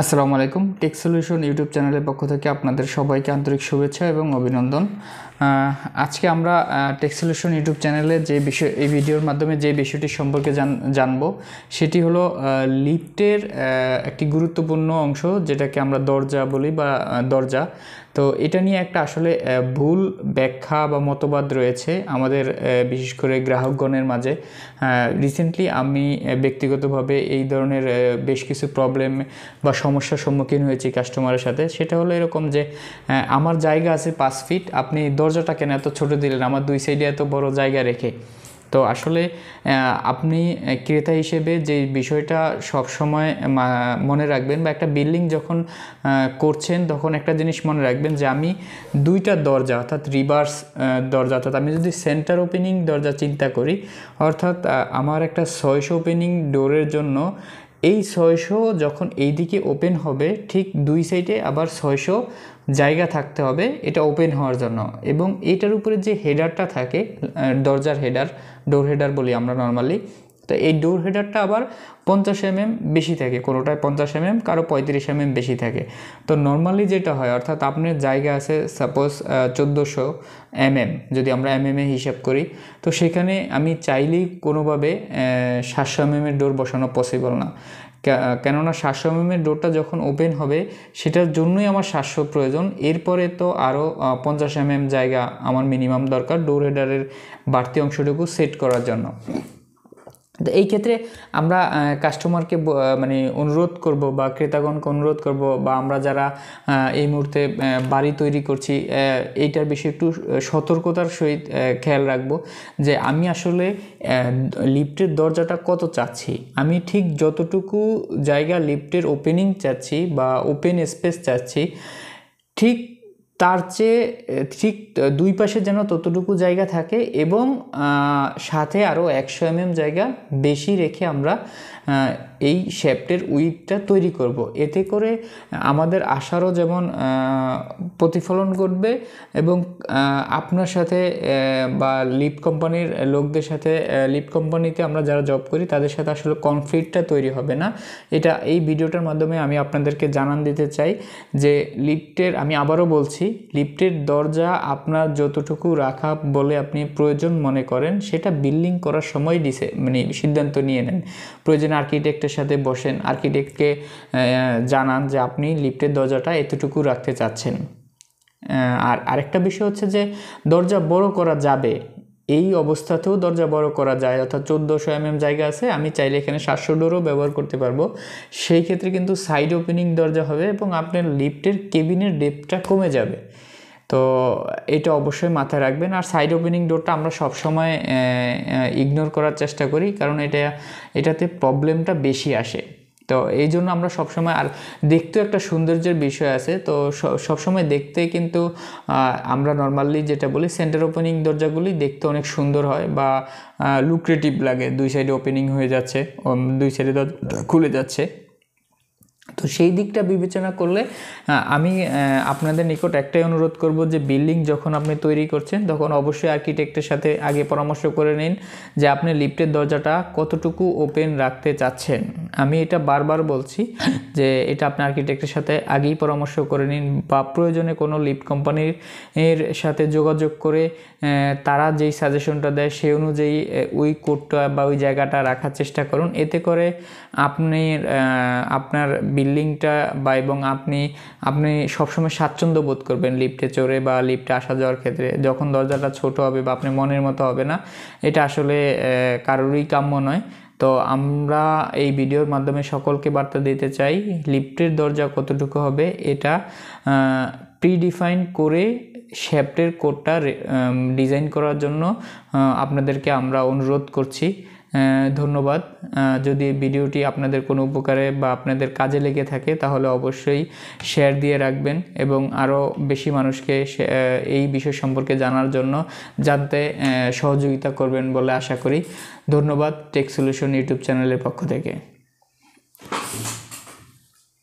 আসসালামু আলাইকুম take solution YouTube চ্যানেলের পক্ষ থেকে আপনাদের সবাইকে আন্তরিক শুভেচ্ছা এবং অভিনন্দন আজকে আমরা টেক সলিউশন ইউটিউব চ্যানেলে যে বিষয় এই ভিডিওর মাধ্যমে যে বিষয়টি সম্পর্কে জানবো সেটি হলো লিফটের একটি গুরুত্বপূর্ণ অংশ যেটাকে আমরা দরজা বলি বা দরজা তো এটা নিয়ে একটা আসলে ভুল ব্যাখ্যা বা মতবাদ রয়েছে আমাদের বিশেষ করে গ্রাহকগণের মাঝে রিসেন্টলি আমি ব্যক্তিগতভাবে এই ধরনের বেশ কিছু প্রবলেম বা সমস্যার সম্মুখীন হয়েছি কাস্টমারের সাথে সেটা হলো এরকম যে আমার জায়গা আছে পাঁচ ফিট আপনি দরজা দরজাটা কেন এত ছোট দিলেন আমার দুই সাইডে এত বড় জায়গা রেখে তো আসলে আপনি ক্রেতা হিসেবে যে বিষয়টা সব সময় মনে রাখবেন বা একটা বিল্ডিং যখন করছেন তখন একটা জিনিস মনে রাখবেন যে আমি দুইটা দরজা অর্থাৎ রিভার্স দরজা অর্থাৎ আমি যদি সেন্টার ওপেনিং দরজা চিন্তা করি অর্থাৎ আমার একটা ছয়শো ওপেনিং ডোরের জন্য এই ছয়শো যখন এই দিকে ওপেন হবে ঠিক দুই সাইডে আবার ছয়শো জায়গা থাকতে হবে এটা ওপেন হওয়ার জন্য এবং এটার উপরে যে হেডারটা থাকে দরজার হেডার ডোর হেডার বলি আমরা নর্মালি তো এই ডোর হেডারটা আবার পঞ্চাশ এমএম বেশি থাকে কোনোটায় পঞ্চাশ এমএম কারো পঁয়ত্রিশ এমএম বেশি থাকে তো নর্মালি যেটা হয় অর্থাৎ আপনার জায়গা আছে সাপোজ চোদ্দোশো এমএম যদি আমরা এম এ হিসাব করি তো সেখানে আমি চাইলেই কোনোভাবে সাতশো এর ডোর বসানো পসিবল না কেননা সাতশো এমএমের ডোরটা যখন ওপেন হবে সেটার জন্যই আমার সাতশো প্রয়োজন এরপরে তো আরও পঞ্চাশ এমএম জায়গা আমার মিনিমাম দরকার ডোর হেডারের বাড়তি অংশটুকু সেট করার জন্য তো এই ক্ষেত্রে আমরা কাস্টমারকে মানে অনুরোধ করব বা ক্রেতাগণকে অনুরোধ করব বা আমরা যারা এই মুহূর্তে বাড়ি তৈরি করছি এইটার বিষয়ে একটু সতর্কতার সহিত খেয়াল রাখব যে আমি আসলে লিফটের দরজাটা কত চাচ্ছি আমি ঠিক যতটুকু জায়গা লিফটের ওপেনিং চাচ্ছি বা ওপেন স্পেস চাচ্ছি ঠিক তার চেয়ে ঠিক দুই পাশে যেন ততটুকু জায়গা থাকে এবং সাথে আরও একশো এমএম জায়গা বেশি রেখে আমরা এই শেপটের উইথটা তৈরি করব। এতে করে আমাদের আশারও যেমন প্রতিফলন করবে এবং আপনার সাথে বা লিপ কোম্পানির লোকদের সাথে লিপ কোম্পানিতে আমরা যারা জব করি তাদের সাথে আসলে কনফ্লিক্টটা তৈরি হবে না এটা এই ভিডিওটার মাধ্যমে আমি আপনাদেরকে জানান দিতে চাই যে লিপ্টের আমি আবারও বলছি লিপ্টের দরজা আপনার যতটুকু রাখা বলে আপনি প্রয়োজন মনে করেন সেটা বিল্ডিং করার সময় দিছে মানে সিদ্ধান্ত নিয়ে নেন প্রয়োজন আর্কিটেক্টের আর্কিটেক্টের সাথে বসেন আর্কিটেক্টকে জানান যে আপনি লিফটের দরজাটা এতটুকু রাখতে চাচ্ছেন আর আরেকটা বিষয় হচ্ছে যে দরজা বড় করা যাবে এই অবস্থাতেও দরজা বড় করা যায় অর্থাৎ চোদ্দোশো এমএম জায়গা আছে আমি চাইলে এখানে সাতশো ডোরও ব্যবহার করতে পারবো সেই ক্ষেত্রে কিন্তু সাইড ওপেনিং দরজা হবে এবং আপনার লিফটের কেবিনের ডেপটা কমে যাবে তো এটা অবশ্যই মাথায় রাখবেন আর সাইড ওপেনিং ডোরটা আমরা সবসময় ইগনোর করার চেষ্টা করি কারণ এটা এটাতে প্রবলেমটা বেশি আসে তো এই জন্য আমরা সবসময় আর দেখতেও একটা সৌন্দর্যের বিষয় আছে তো সবসময় দেখতে কিন্তু আমরা নর্মালি যেটা বলি সেন্টার ওপেনিং দরজাগুলি দেখতে অনেক সুন্দর হয় বা লুক্রেটিভ লাগে দুই সাইডে ওপেনিং হয়ে যাচ্ছে দুই সাইডে দরজা খুলে যাচ্ছে তো সেই দিকটা বিবেচনা করলে আমি আপনাদের নিকট একটাই অনুরোধ করব যে বিল্ডিং যখন আপনি তৈরি করছেন তখন অবশ্যই আর্কিটেক্টের সাথে আগে পরামর্শ করে নিন যে আপনি লিফটের দরজাটা কতটুকু ওপেন রাখতে চাচ্ছেন আমি এটা বারবার বলছি যে এটা আপনি আর্কিটেক্টের সাথে আগেই পরামর্শ করে নিন বা প্রয়োজনে কোনো লিফ্ট কোম্পানির এর সাথে যোগাযোগ করে তারা যেই সাজেশনটা দেয় সেই অনুযায়ী ওই কোডটা বা ওই জায়গাটা রাখার চেষ্টা করুন এতে করে আপনি আপনার বিল্ডিংটা বা এবং আপনি আপনি সবসময় স্বাচ্ছন্দ্য বোধ করবেন লিফটে চড়ে বা লিফটে আসা যাওয়ার ক্ষেত্রে যখন দরজাটা ছোট হবে বা আপনি মনের মতো হবে না এটা আসলে কারোরই কাম্য নয় তো আমরা এই ভিডিওর মাধ্যমে সকলকে বার্তা দিতে চাই লিফটের দরজা কতটুকু হবে এটা প্রিডিফাইন করে শ্যাপ্টের কোডটা ডিজাইন করার জন্য আপনাদেরকে আমরা অনুরোধ করছি ধন্যবাদ যদি ভিডিওটি আপনাদের কোনো উপকারে বা আপনাদের কাজে লেগে থাকে তাহলে অবশ্যই শেয়ার দিয়ে রাখবেন এবং আরও বেশি মানুষকে এই বিষয় সম্পর্কে জানার জন্য জানতে সহযোগিতা করবেন বলে আশা করি ধন্যবাদ টেক সলিউশন ইউটিউব চ্যানেলের পক্ষ থেকে